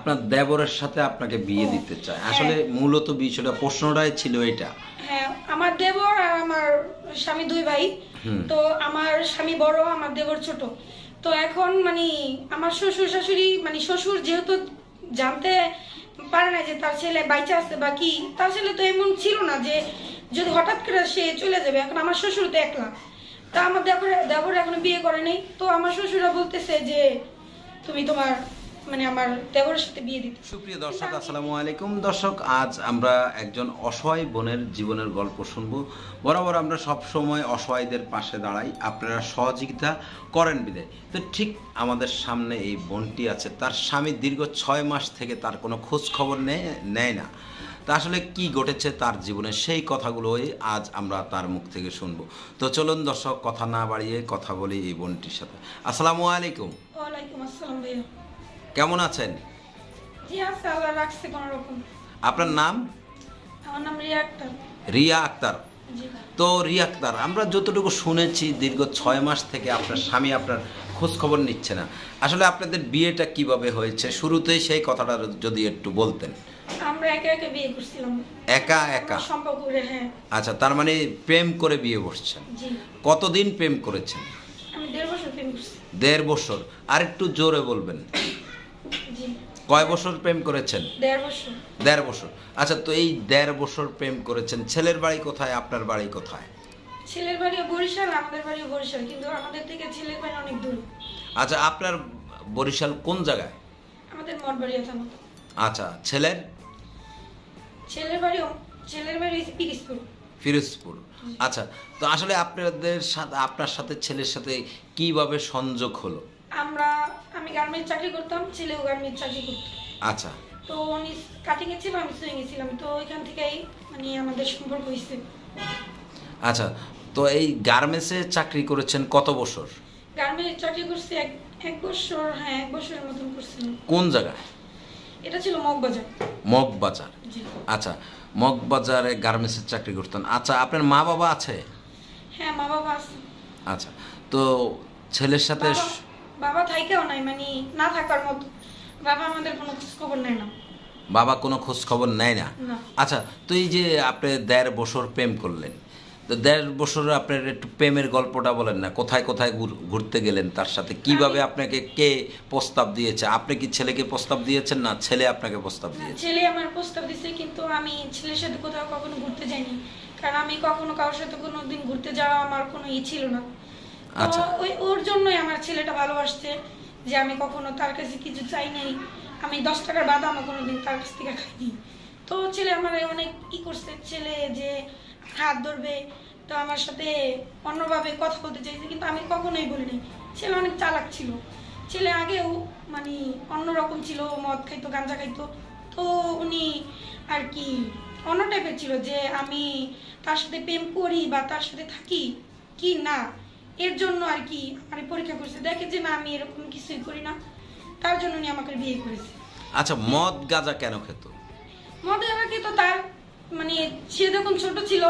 আপনার দেবরের সাথে আপনাকে বিয়ে দিতে চায় হ্যাঁ। আসলে মূলত বিষয়টা প্রশ্নটাই ছিল এটা হ্যাঁ আমার দেবর আর আমার স্বামী দুই ভাই তো আমার স্বামী বড় আমার দেবর ছোট তো এখন মানে আমার শ্বশুর শাশুড়ি মানে শ্বশুর যেহেতু জানতে পারে না যে তার ছেলে বাইচা আছে বা কি তার ছেলে তো এমন ছিল না যে যদি হঠাৎ করে সে চলে যাবে এখন আমার শ্বশুর তো একলা তা আমার দেবর দেবর এখনো বিয়ে করে নেই তো আমার শ্বশুরা বলতেছে যে তুমি তোমার মানে আমার দেবরের সাথে বিয়ে দিতে সুপ্রিয় দর্শক আসসালামু আলাইকুম দর্শক আজ আমরা একজন অসহায় বোনের জীবনের গল্প শুনবো বরাবর আমরা সব সময় অসহায়দের পাশে দাঁড়াই আপনারা সহযোগিতা করেন বিদায় তো ঠিক আমাদের সামনে এই বোনটি আছে তার স্বামী দীর্ঘ ছয় মাস থেকে তার কোনো খোঁজ খবর নেয় না তা আসলে কি ঘটেছে তার জীবনে সেই কথাগুলোই আজ আমরা তার মুখ থেকে শুনবো তো চলুন দর্শক কথা না বাড়িয়ে কথা বলি এই বোনটির সাথে আসসালামু আলাইকুম ওয়ালাইকুম আসসালাম ভাইয়া কেমন আছেন জি আছে আল্লাহ রাখছে কোন রকম আপনার নাম আমার নাম রিয়া আক্তার রিয়া আক্তার তো রিয়া আক্তার আমরা যতটুকু শুনেছি দীর্ঘ ছয় মাস থেকে আপনার স্বামী আপনার খোঁজ খবর নিচ্ছে না আসলে আপনাদের বিয়েটা কিভাবে হয়েছে শুরুতেই সেই কথাটা যদি একটু বলতেন আমরা একা একা বিয়ে করছিলাম একা একা সম্পর্ক হ্যাঁ আচ্ছা তার মানে প্রেম করে বিয়ে করছেন কতদিন প্রেম করেছেন আমি দেড় বছর প্রেম করছি দেড় বছর আর একটু জোরে বলবেন কয় বছর প্রেম করেছেন দেড় বছর আচ্ছা তো এই দেড় বছর প্রেম করেছেন ছেলের বাড়ি কোথায় আপনার বাড়ি কোথায় ছেলের বাড়ি বরিশাল আমাদের বাড়ি বরিশাল কিন্তু আমাদের থেকে ছেলের বাড়ি অনেক দূর আচ্ছা আপনার বরিশাল কোন জায়গায় আমাদের মঠবাড়িয়া থানা আচ্ছা ছেলের ছেলের বাড়ি ছেলের বাড়ি পিরিসপুর ফিরোজপুর আচ্ছা তো আসলে আপনাদের সাথে আপনার সাথে ছেলের সাথে কিভাবে সংযোগ হলো আমরা আমি গার্মেন্টস চাকরি করতাম ছেলেও গার্মেন্টস চাকরি করতো আচ্ছা তো উনি কাটিং এ ছিলাম আমি সুইং এ ছিলাম তো ওইখান থেকেই মানে আমাদের সম্পর্ক হয়েছে আচ্ছা তো এই গার্মেন্টসে চাকরি করেছেন কত বছর গার্মেন্টস চাকরি করছি এক এক বছর হ্যাঁ এক বছরের মতন করছি কোন জায়গায় এটা ছিল মগবাজার মগবাজার আচ্ছা মগবাজারে গার্মেন্টসের চাকরি করতেন আচ্ছা আপনার মা বাবা আছে হ্যাঁ মা বাবা আছে আচ্ছা তো ছেলের সাথে বাবা থাইকেও নাই মানে না থাকার মতো বাবা আমাদের কোনো খোঁজ খবর নাই না বাবা কোনো খোঁজ খবর নেয় না আচ্ছা তো এই যে আপনি দেড় বছর প্রেম করলেন তো দেড় বছর আপনার একটু প্রেমের গল্পটা বলেন না কোথায় কোথায় ঘুরতে গেলেন তার সাথে কিভাবে আপনাকে কে প্রস্তাব দিয়েছে আপনি কি ছেলেকে প্রস্তাব দিয়েছেন না ছেলে আপনাকে প্রস্তাব দিয়েছে ছেলে আমার প্রস্তাব দিয়েছে কিন্তু আমি ছেলের সাথে কোথাও কখনো ঘুরতে যাইনি কারণ আমি কখনো কারোর সাথে কোনো দিন ঘুরতে যাওয়া আমার কোনো ই ছিল না আচ্ছা। ওর জন্যই আমার ছেলেটা ভালোবাসছে যে আমি কখনো তার কাছে কিছু চাই নাই আমি দশ টাকার বাদাম কোনোদিন তার কাছ থেকে খাইনি তো ছেলে আমার অনেক ই করছে ছেলে যে হাত ধরবে তো আমার সাথে অন্যভাবে কথা বলতে চাইছে কিন্তু আমি কখনোই বলিনি ছেলে অনেক চালাক ছিল ছেলে আগেও মানে অন্যরকম ছিল মদ খাইতো গাঞ্জা খাইতো তো উনি আর কি অন্য টাইপের ছিল যে আমি তার সাথে প্রেম করি বা তার সাথে থাকি কি না এর জন্য আর কি মানে পরীক্ষা করছে দেখে যে মা আমি এরকম কিছুই করি না তার জন্য উনি আমাকে বিয়ে করেছে আচ্ছা মদ গাঁজা কেন খেত মদ গাঁজা খেত তার মানে সে যখন ছোট ছিল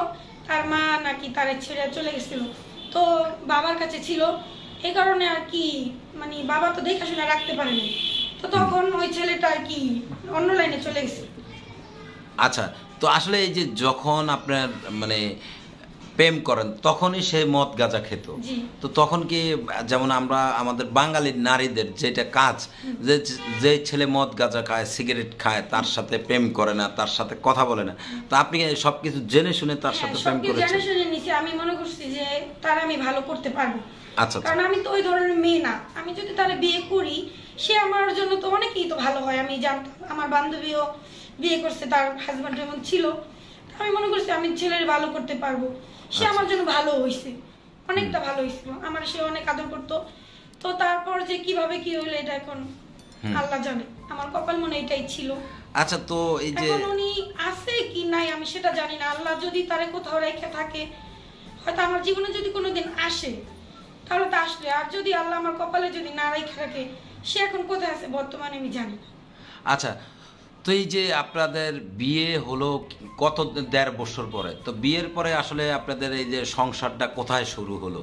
তার মা নাকি তার ছেড়ে চলে গেছিল তো বাবার কাছে ছিল এই কারণে আর কি মানে বাবা তো দেখাশোনা রাখতে পারেনি তো তখন ওই ছেলেটা আর কি অন্য লাইনে চলে গেছে আচ্ছা তো আসলে এই যে যখন আপনার মানে প্রেম করেন তখনই সে মদ গাঁজা খেত তো তখন কি যেমন আমরা আমাদের বাঙালির নারীদের যেটা কাজ যে যে ছেলে মদ গাঁজা খায় সিগারেট খায় তার সাথে প্রেম করে না তার সাথে কথা বলে না তা আপনি সব কিছু জেনে শুনে তার হ্যাঁ, সাথে প্রেম করেছেন জেনে শুনে নিছি আমি মনে করছি যে তার আমি ভালো করতে পারবো আচ্ছা, আচ্ছা। কারণ আমি তো ওই ধরনের মেয়ে না আমি যদি তারে বিয়ে করি সে আমার জন্য তো অনেকই তো ভালো হয় আমি জানতাম আমার বান্ধবীও বিয়ে করছে তার হাজবেন্ড যেমন ছিল আমি মনে করছি আমি ছেলের ভালো করতে পারবো সে আচ্ছা। আমার জন্য ভালো হয়েছে অনেকটা ভালো হয়েছিল আমার সে অনেক আদর করতো তো তারপর যে কিভাবে কি হলো এটা এখন আল্লাহ জানে আমার কপাল মনে এটাই ছিল আচ্ছা তো এই যে উনি আছে কি নাই আমি সেটা জানি না আল্লাহ যদি তারে কোথাও রেখে থাকে হয়তো আমার জীবনে যদি কোনোদিন আসে তাহলে তো আসলে আর যদি আল্লাহ আমার কপালে যদি না রেখে থাকে সে এখন কোথায় আছে বর্তমানে আমি জানি আচ্ছা তো এই যে আপনাদের বিয়ে হলো কত দেড় বছর পরে তো বিয়ের পরে আসলে আপনাদের এই যে সংসারটা কোথায় শুরু হলো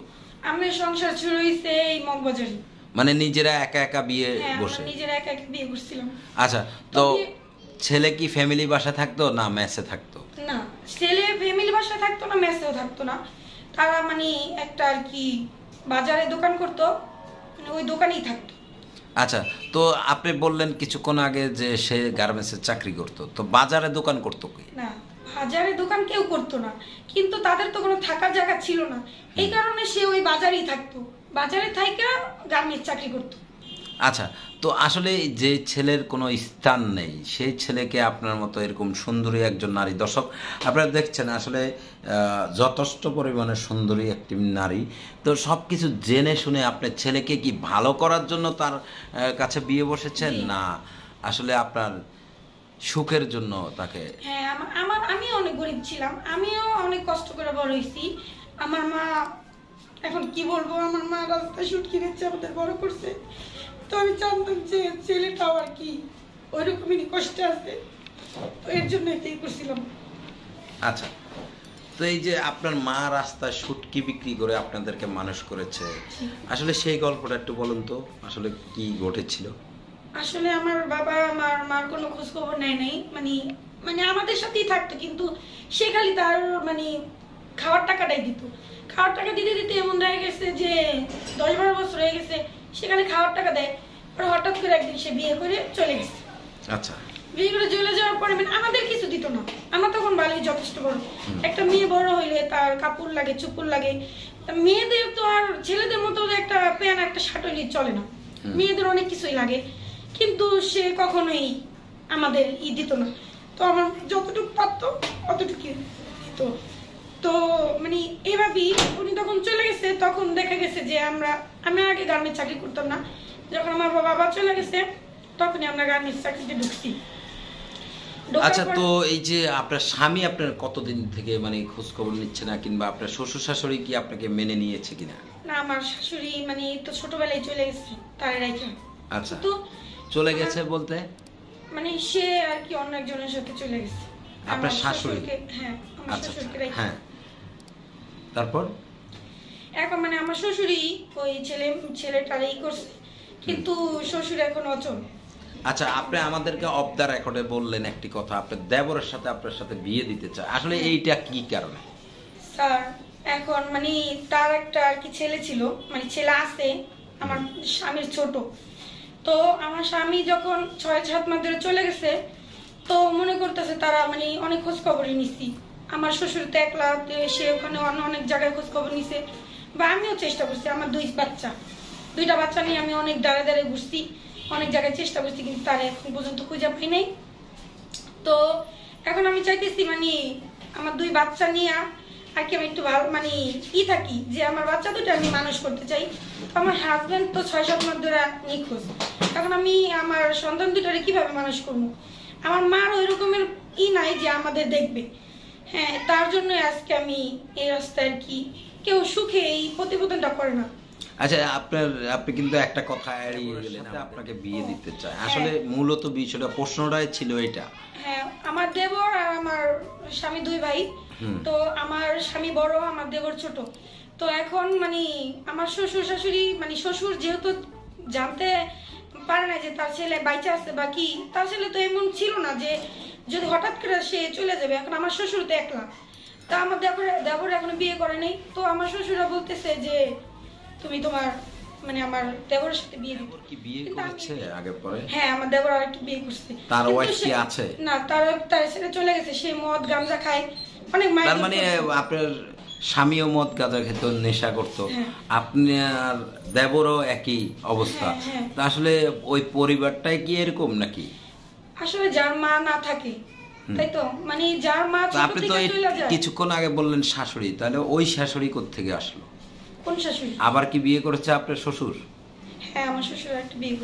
আমাদের সংসার শুরু হয়েছে এই মগবাজারে মানে নিজেরা একা একা বিয়ে হ্যাঁ, বসে নিজেরা একা একা বিয়ে করছিলাম আচ্ছা তো ছেলে কি ফ্যামিলি বাসা থাকতো না মেসে থাকতো না ছেলে ফ্যামিলি বাসা থাকতো না মেসেও থাকতো না তারা মানে একটা আর কি বাজারে দোকান করতো মানে ওই দোকানেই থাকতো আচ্ছা তো আপনি বললেন কিছুক্ষণ আগে যে সে গার্মেন্টসের চাকরি করতো তো বাজারে দোকান করতো কি না বাজারে দোকান কেউ করতো না কিন্তু তাদের তো কোনো থাকার জায়গা ছিল না এই কারণে সে ওই বাজারেই থাকতো বাজারে থাইকা গার্মেন্টস চাকরি করতো আচ্ছা তো আসলে যে ছেলের কোনো স্থান নেই সেই ছেলেকে আপনার মতো এরকম সুন্দরী একজন নারী দর্শক আপনারা দেখছেন আসলে যথেষ্ট পরিমাণে সুন্দরী একটি নারী তো সব কিছু জেনে শুনে আপনার ছেলেকে কি ভালো করার জন্য তার কাছে বিয়ে বসেছেন না আসলে আপনার সুখের জন্য তাকে হ্যাঁ, আমার আমি অনেক গরিব ছিলাম আমিও অনেক কষ্ট করে বড় হয়েছি আমার মা এখন কি বলবো আমার মা রাস্তায় শুটকি দিচ্ছে আমাদের বড় করছে তো আমি জানতাম যে ছেলেটা আর কি ওইরকমই কষ্টে আছে তো এর জন্য এটাই করছিলাম আচ্ছা তো এই যে আপনার মা রাস্তা বিক্রি করে আপনাদেরকে মানুষ করেছে আসলে সেই গল্পটা একটু বলুন তো আসলে কি ঘটেছিল আসলে আমার বাবা আমার মার কোনো খোঁজ খবর নেয় নাই মানে মানে আমাদের সাথেই থাকতো কিন্তু সে খালি তার মানে খাওয়ার টাকাটাই দিত খাওয়ার টাকা দিতে দিতে এমন হয়ে গেছে যে দশ বারো বছর হয়ে গেছে সেখানে খাওয়ার টাকা দেয় পরে হঠাৎ করে একদিন সে বিয়ে করে চলে গেছে আচ্ছা বিয়ে করে চলে যাওয়ার পরে মানে আমাদের কিছু দিত না আমরা তখন বালি যথেষ্ট বড় একটা মেয়ে বড় হইলে তার কাপড় লাগে চুপুর লাগে মেয়েদের তো আর ছেলেদের মতো একটা প্যান একটা শাটলি চলে না মেয়েদের অনেক কিছুই লাগে কিন্তু সে কখনোই আমাদের ই দিত না তো আমার যতটুকু পারতো অতটুকু দিত তো মানে এভাবেই উনি তখন চলে গেছে তখন দেখা গেছে যে আমরা আমি আগে গার্মেন্টস চাকরি করতাম না যখন আমার বাবা চলে গেছে তখনই আমরা গার্মেন্টস চাকরিতে ঢুকছি আচ্ছা তো এই যে আপনার স্বামী আপনার কতদিন থেকে মানে খোঁজ খবর নিচ্ছে না কিংবা আপনার শ্বশুর শাশুড়ি কি আপনাকে মেনে নিয়েছে কিনা না আমার শাশুড়ি মানে তো ছোটবেলায় চলে গেছে তার রাইখে আচ্ছা তো চলে গেছে বলতে মানে সে আর কি অন্য একজনের সাথে চলে গেছে আপনার শাশুড়ি হ্যাঁ আমার আচ্ছা, আচ্ছা, শাশুড়িকে হ্যাঁ তারপর এখন মানে আমার শ্বশুরই ওই ছেলে ছেলেটার ই করছে কিন্তু শ্বশুর এখন অচল আচ্ছা আপনি আমাদেরকে অফ দ্য রেকর্ডে বললেন একটি কথা আপনি দেবরের সাথে আপনার সাথে বিয়ে দিতে চায় আসলে এইটা কি কারণে স্যার এখন মানে তার একটা আর কি ছেলে ছিল মানে ছেলে আছে আমার স্বামীর ছোট তো আমার স্বামী যখন ছয় সাত মাস ধরে চলে গেছে তো মনে করতেছে তারা মানে অনেক খোঁজ খবরই নিচ্ছি আমার শ্বশুর তো একলা সে ওখানে অন্য অনেক জায়গায় খোঁজখবর নিছে বা আমিও চেষ্টা করছি আমার দুই বাচ্চা দুইটা বাচ্চা নিয়ে আমি অনেক দাঁড়ে দাঁড়িয়ে ঘুরছি অনেক জায়গায় চেষ্টা করছি কিন্তু তার এখন পর্যন্ত খুঁজে পাই নাই তো এখন আমি চাইতেছি মানে আমার দুই বাচ্চা নিয়ে আর কি আমি একটু ভালো মানে ই থাকি যে আমার বাচ্চা দুটো আমি মানুষ করতে চাই তো আমার হাজব্যান্ড তো ছয় সাত মাস ধরে নিখোঁজ এখন আমি আমার সন্তান দুটারে কিভাবে মানুষ করবো আমার মার ওই রকমের ই নাই যে আমাদের দেখবে হ্যাঁ তার জন্য আজকে আমি এই রাস্তায় কি কেউ সুখে এই প্রতিবেদনটা করে না আচ্ছা আপনার আপনি কিন্তু একটা কথা এড়িয়ে গেলেন আপনাকে বিয়ে দিতে চায় হ্যাঁ। আসলে মূলত বিষয়টা প্রশ্নটাই ছিল এটা হ্যাঁ আমার দেবর আর আমার স্বামী দুই ভাই তো আমার স্বামী বড় আমার দেবর ছোট তো এখন মানে আমার শ্বশুর শাশুড়ি মানে শ্বশুর যেহেতু জানতে পারে না যে তার ছেলে বাইচা আছে বা কি তার ছেলে তো এমন ছিল না যে যদি হঠাৎ করে সে চলে যাবে এখন আমার শ্বশুর দেখলাম তা আমার দেবর দেবর এখনো বিয়ে করে নাই তো আমার শ্বশুরা বলতেছে যে তুমি তোমার মানে আমার দেবরের সাথে বিয়ে কি বিয়ে করেছে আগে পরে হ্যাঁ আমার দেবর বিয়ে করছে তার ওয়াইফ কি আছে না তার তার ছেলে চলে গেছে সে মদ গাঁজা খায় অনেক তার মানে আপনার স্বামীও মদ গাঁজা খেত নেশা করত হ্যাঁ। আপনার দেবরও একই অবস্থা হ্যাঁ, হ্যাঁ। তা আসলে ওই পরিবারটাই কি এরকম নাকি আসলে যার মা না থাকে তাই তো মানে যার মা ছোট থেকে চলে যায় কিছুক্ষণ আগে বললেন শাশুড়ি তাহলে ওই শাশুড়ি কোথা থেকে আসলো কোন শাশুড়ি আবার কি বিয়ে করেছে আপনার শ্বশুর হ্যাঁ আমার শ্বশুর একটা বিয়ে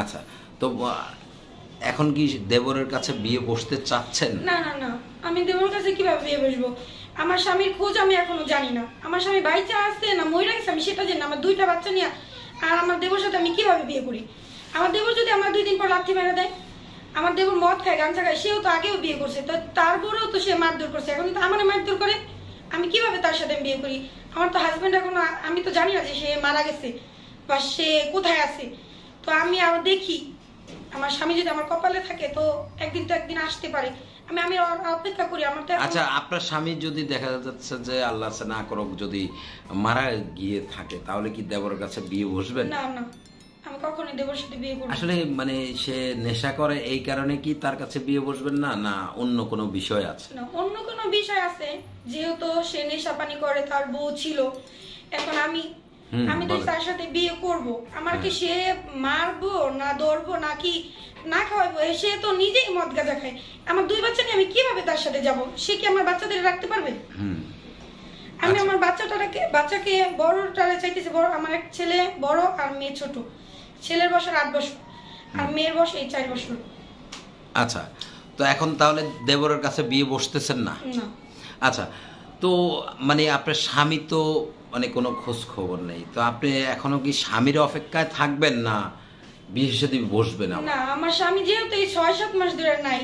আচ্ছা তো এখন কি দেবরের কাছে বিয়ে বসতে চাচ্ছেন না না না আমি দেবর কাছে কিভাবে বিয়ে বসবো আমার স্বামীর খোঁজ আমি এখনো জানি না আমার স্বামী বাইচা আসছে না মহিলা গেছে আমি সেটা জানি না। আমার দুইটা বাচ্চা নিয়ে আর আমার দেবর সাথে আমি কিভাবে বিয়ে করি আমার দেবর যদি আমার দুই দিন পর লাথি মেরে দেয় আমার দেবর মদ খায় গাঞ্জা খায় সেও তো আগেও বিয়ে করছে তো তারপরেও তো সে মারধর করছে এখন তো আমার মারধর করে আমি কিভাবে তার সাথে বিয়ে করি আমার তো হাজব্যান্ড এখন আমি তো জানি না যে সে মারা গেছে বা সে কোথায় আছে তো আমি আরো দেখি আমার স্বামী যদি আমার কপালে থাকে তো একদিন তো একদিন আসতে পারে আমি আমি অপেক্ষা করি আমার তো আচ্ছা আপনার স্বামী যদি দেখা যাচ্ছে যে আল্লাহ না করুক যদি মারা গিয়ে থাকে তাহলে কি দেবর কাছে বিয়ে বসবেন না না আমি কখনোই দেবর সাথে আসলে মানে সে নেশা করে এই কারণে কি তার কাছে বিয়ে বসবেন না না অন্য কোনো বিষয় আছে অন্য কোনো বিষয় আছে যেহেতু সে নেশা পানি করে তার বউ ছিল এখন আমি আমি তো তার সাথে বিয়ে করব আমার কি সে মারবো না ধরবো নাকি না খাওয়াবো সে তো নিজেই মদ গাঁজা খায় আমার দুই বাচ্চা নিয়ে আমি কিভাবে তার সাথে যাব সে কি আমার বাচ্চাদের রাখতে পারবে আমি আচ্ছা। আমার বাচ্চাটাকে বাচ্চাকে বড়টারে চাইতেছি বড় আমার এক ছেলে বড় আর মেয়ে ছোট ছেলের বয়স আট বছর আর মেয়ের বয়স এই চার বছর আচ্ছা তো এখন তাহলে দেবরের কাছে বিয়ে বসতেছেন না আচ্ছা তো মানে আপনার স্বামী তো মানে কোনো খোঁজ খবর নেই তো আপনি এখনো কি স্বামীর অপেক্ষায় থাকবেন না সাথে না আমার স্বামী যেহেতু এই ছয় সাত মাস ধরে নাই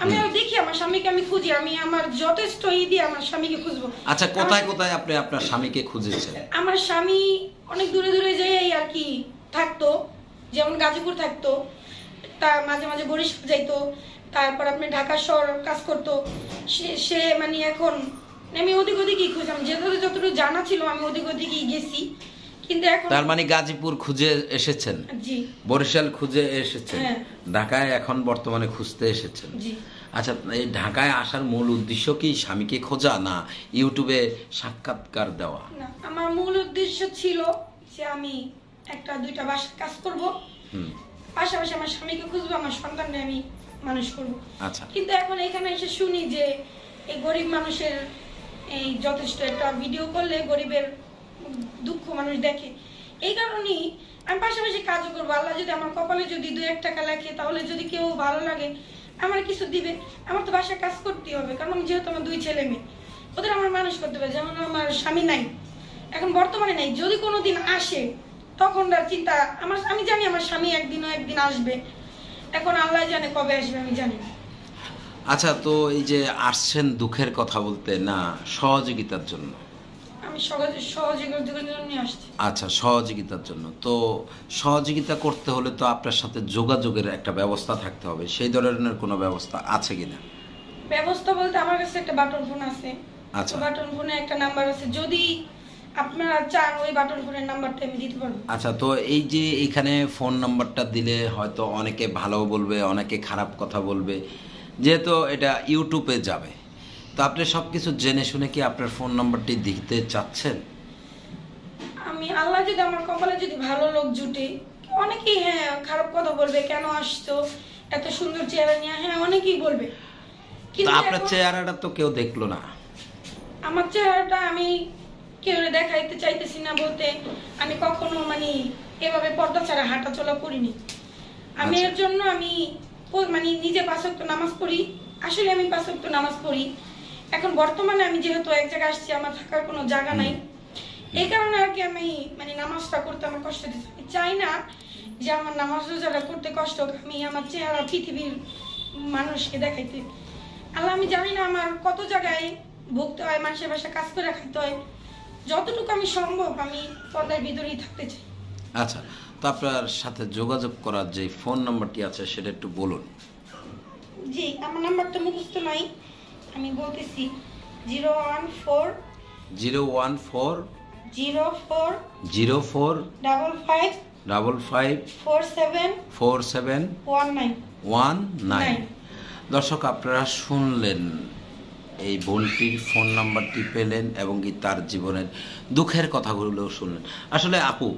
আমি দেখি আমার স্বামীকে আমি খুঁজি আমি আমার যথেষ্ট ই দিয়ে আমার স্বামীকে খুঁজবো আচ্ছা কোথায় কোথায় আপনি আপনার স্বামীকে খুঁজেছেন আমার স্বামী অনেক দূরে দূরে যেয়ে আর কি থাকতো যেমন গাজীপুর থাকতো তা মাঝে মাঝে বরিশাল যাইতো তারপর আপনি ঢাকা শহর কাজ করতো সে মানে এখন আমি ওদিক ওদিকই খুঁজলাম যেহেতু যতটুকু জানা ছিল আমি ওদিক ওদিকই গেছি কিন্তু এখন তার মানে গাজীপুর খুঁজে এসেছেন জি বরিশাল খুঁজে এসেছেন হ্যাঁ। ঢাকায় এখন বর্তমানে খুঁজতে এসেছেন জি আচ্ছা এই ঢাকায় আসার মূল উদ্দেশ্য কি স্বামীকে খোঁজা না ইউটিউবে সাক্ষাৎকার দেওয়া না আমার মূল উদ্দেশ্য ছিল যে আমি একটা দুইটা বাসার কাজ করব পাশাপাশি আমার স্বামীকে খুঁজবো আমার সন্তানকে আমি মানুষ করব আচ্ছা। কিন্তু এখন এখানে এসে শুনি যে এই গরিব মানুষের এই যথেষ্ট একটা ভিডিও করলে গরিবের দুঃখ মানুষ দেখে এই কারণেই আমি পাশাপাশি কাজও করবো আল্লাহ যদি আমার কপালে যদি দু এক টাকা লাগে তাহলে যদি কেউ ভালো লাগে আমার কিছু দিবে আমার তো বাসায় কাজ করতেই হবে কারণ আমি যেহেতু আমার দুই ছেলে মেয়ে ওদের আমার মানুষ করতে হবে যেমন আমার স্বামী নাই এখন বর্তমানে নাই যদি কোনো দিন আসে তখন আর চিন্তা আমার আমি জানি আমার স্বামী একদিনও একদিন আসবে এখন আল্লাহ জানে কবে আসবে আমি জানি আচ্ছা তো এই যে আসছেন দুঃখের কথা বলতে না সহযোগিতার জন্য আমি সহযোগিতার জন্য আসছি আচ্ছা সহযোগিতার জন্য তো সহযোগিতা করতে হলে তো আপনার সাথে যোগাযোগের একটা ব্যবস্থা থাকতে হবে সেই ধরনের কোনো ব্যবস্থা আছে কিনা ব্যবস্থা বলতে আমার কাছে একটা বাটন ফোন আছে আচ্ছা বাটন ফোনে একটা নাম্বার আছে যদি আপনারা চান ওই বাটন ফোনের নাম্বারটা আমি দিতে পারবো আচ্ছা তো এই যে এখানে ফোন নাম্বারটা দিলে হয়তো অনেকে ভালো বলবে অনেকে খারাপ কথা বলবে যেহেতু এটা ইউটিউবে যাবে তো আপনি সব কিছু জেনে শুনে কি আপনার ফোন নাম্বারটি দিতে চাচ্ছেন আমি আল্লাহ যদি আমার কপালে যদি ভালো লোক জুটে অনেকেই হ্যাঁ খারাপ কথা বলবে কেন আসতো এত সুন্দর চেহারা নিয়ে হ্যাঁ অনেকেই বলবে কিন্তু আপনার চেহারাটা তো কেউ দেখলো না আমার চেহারাটা আমি কেউরে দেখাইতে চাইতেছি না বলতে আমি কখনো মানে এভাবে পর্দা ছাড়া হাঁটা চলা করিনি আমি আচ্ছা। এর জন্য আমি মানে নিজে পাঁচক্ত নামাজ পড়ি আসলে আমি পাঁচক্ত নামাজ পড়ি এখন বর্তমানে আমি যেহেতু এক জায়গায় আসছি আমার থাকার কোনো জায়গা নাই এই কারণে আর কি আমি মানে নামাজটা করতে আমার কষ্ট দিচ্ছি আমি চাই না যে আমার নামাজ রোজাটা করতে কষ্ট আমি আমার চেহারা পৃথিবীর মানুষকে দেখাইতে আল্লাহ আমি জানি না আমার কত জায়গায় ভুগতে হয় মানুষের বাসা কাজ করে খাইতে হয় যতটুকু আমি সম্ভব আমি পর্দার ভিতরেই থাকতে চাই আচ্ছা তো আপনার সাথে যোগাযোগ করার যে ফোন নাম্বারটি আছে সেটা একটু বলুন জি আমার নাম্বারটা মুখস্থ নাই আমি বলতেছি zero one four zero one four zero four zero four double five double five four seven four seven one nine one nine দর্শক আপনারা শুনলেন এই বোনটির ফোন নাম্বারটি পেলেন এবং কি তার জীবনের দুঃখের কথাগুলো শুনলেন আসলে আপু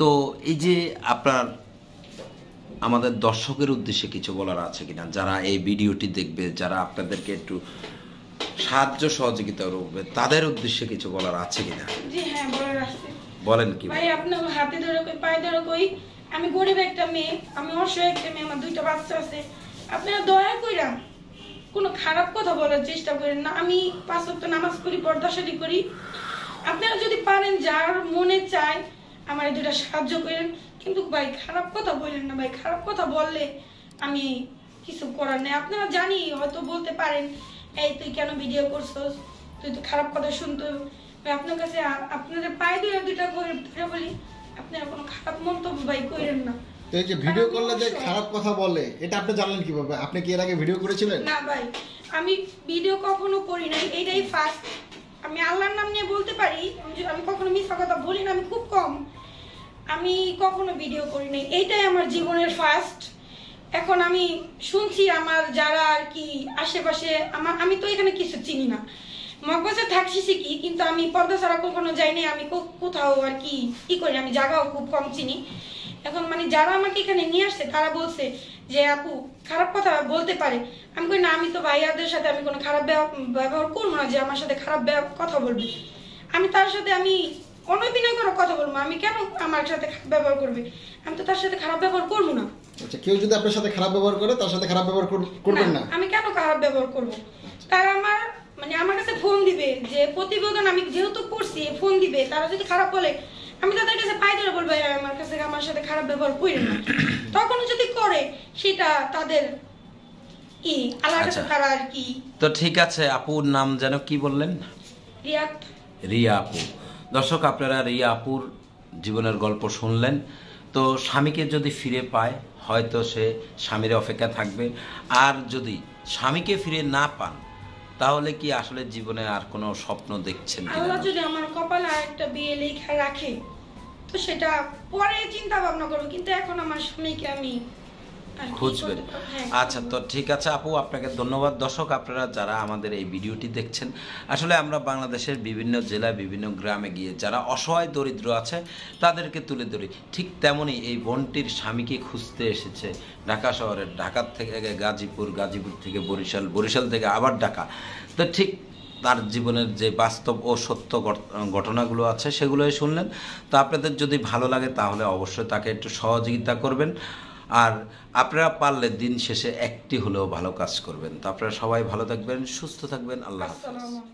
তো এই যে আপনার আমাদের দর্শকের উদ্দেশ্যে কিছু বলার আছে কিনা যারা এই ভিডিওটি দেখবে যারা আপনাদেরকে একটু সাহায্য সহযোগিতা করবে তাদের উদ্দেশ্যে কিছু বলার আছে কিনা হ্যাঁ, বলেন কি ভাই আপনার হাতে ধরে কই পায়ে ধরে কই আমি গরিব একটা মেয়ে আমি অসহায় একটা মেয়ে আমার দুইটা বাচ্চা আছে আপনারা দয়া কইরা কোনো খারাপ কথা বলার চেষ্টা করেন না আমি পাঁচ নামাজ করি পর্দাশালি করি আপনারা যদি পারেন যার মনে চায় আমার দুটা সাহায্য করেন কিন্তু ভাই খারাপ কথা বলেন না ভাই খারাপ কথা বললে আমি কিছু করার নেই আপনারা জানি হয়তো বলতে পারেন এই তুই কেন ভিডিও করছস তুই তো খারাপ কথা শুনতো আপনার কাছে আপনাদের পায়ে দুটা দুটা করে বলি আপনারা কোনো খারাপ মন্তব্য ভাই করেন না এই যে ভিডিও করলে যে খারাপ কথা বলে এটা আপনি জানলেন কিভাবে আপনি কি এর আগে ভিডিও করেছিলেন না ভাই আমি ভিডিও কখনো করি নাই এটাই ফার্স্ট আমি আল্লাহর নাম নিয়ে বলতে পারি আমি কখনো মিথ্যা কথা বলি না আমি খুব কম আমি কখনো ভিডিও করি নাই এইটাই আমার জীবনের ফার্স্ট এখন আমি শুনছি আমার যারা আর কি আশেপাশে আমার আমি তো এখানে কিছু চিনি না মগবাজার থাকছি শিখি কিন্তু আমি পর্দা ছাড়া কখনো যাইনি আমি কোথাও আর কি কি করি আমি জায়গাও খুব কম চিনি এখন মানে যারা আমাকে এখানে নিয়ে আসছে তারা বলছে যে আপু খারাপ কথা বলতে পারে আমি কই না আমি তো ভাইয়াদের সাথে আমি কোনো খারাপ ব্যবহার করবো না যে আমার সাথে খারাপ কথা বলবে আমি তার সাথে আমি অনভিনয় কোনো কথা বলবো আমি কেন আমার সাথে খারাপ ব্যবহার করবে আমি তো তার সাথে খারাপ ব্যবহার করবো না আচ্ছা কেউ যদি আপনার সাথে খারাপ ব্যবহার করে তার সাথে খারাপ ব্যবহার করবেন না আমি কেন খারাপ ব্যবহার করব তারা আমার মানে আমার কাছে ফোন দিবে যে প্রতিবেদন আমি যেহেতু করছি ফোন দিবে তারা যদি খারাপ বলে আমি তাদের কাছে পাই বলবো আমার কাছে আমার সাথে খারাপ ব্যবহার করি না তখন যদি করে সেটা তাদের ই আলাদা কাছে আচ্ছা। তারা আর কি তো ঠিক আছে আপুর নাম যেন কি বললেন রিয়াত রিয়া আপু দর্শক আপনারা রিয়া আপুর জীবনের গল্প শুনলেন তো স্বামীকে যদি ফিরে পায় হয়তো সে স্বামীর অপেক্ষা থাকবে আর যদি স্বামীকে ফিরে না পান তাহলে কি আসলে জীবনে আর কোনো স্বপ্ন দেখছেন আল্লাহ যদি আমার কপালে একটা বিয়ে লেখা রাখে তো সেটা পরে চিন্তা ভাবনা করবো কিন্তু এখন আমার স্বামীকে আমি খুঁজবেন হ্যাঁ, হ্যাঁ। আচ্ছা তো ঠিক আছে আপু আপনাকে ধন্যবাদ দর্শক আপনারা যারা আমাদের এই ভিডিওটি দেখছেন আসলে আমরা বাংলাদেশের বিভিন্ন জেলায় বিভিন্ন গ্রামে গিয়ে যারা অসহায় দরিদ্র আছে তাদেরকে তুলে ধরি ঠিক তেমনই এই বনটির স্বামীকে খুঁজতে এসেছে ঢাকা শহরের ঢাকার থেকে গাজীপুর গাজীপুর থেকে বরিশাল বরিশাল থেকে আবার ঢাকা তো ঠিক তার জীবনের যে বাস্তব ও সত্য ঘটনাগুলো আছে সেগুলোই শুনলেন তো আপনাদের যদি ভালো লাগে তাহলে অবশ্যই তাকে একটু সহযোগিতা করবেন আর আপনারা পারলে দিন শেষে একটি হলেও ভালো কাজ করবেন তো আপনারা সবাই ভালো থাকবেন সুস্থ থাকবেন আল্লাহ হাফিজ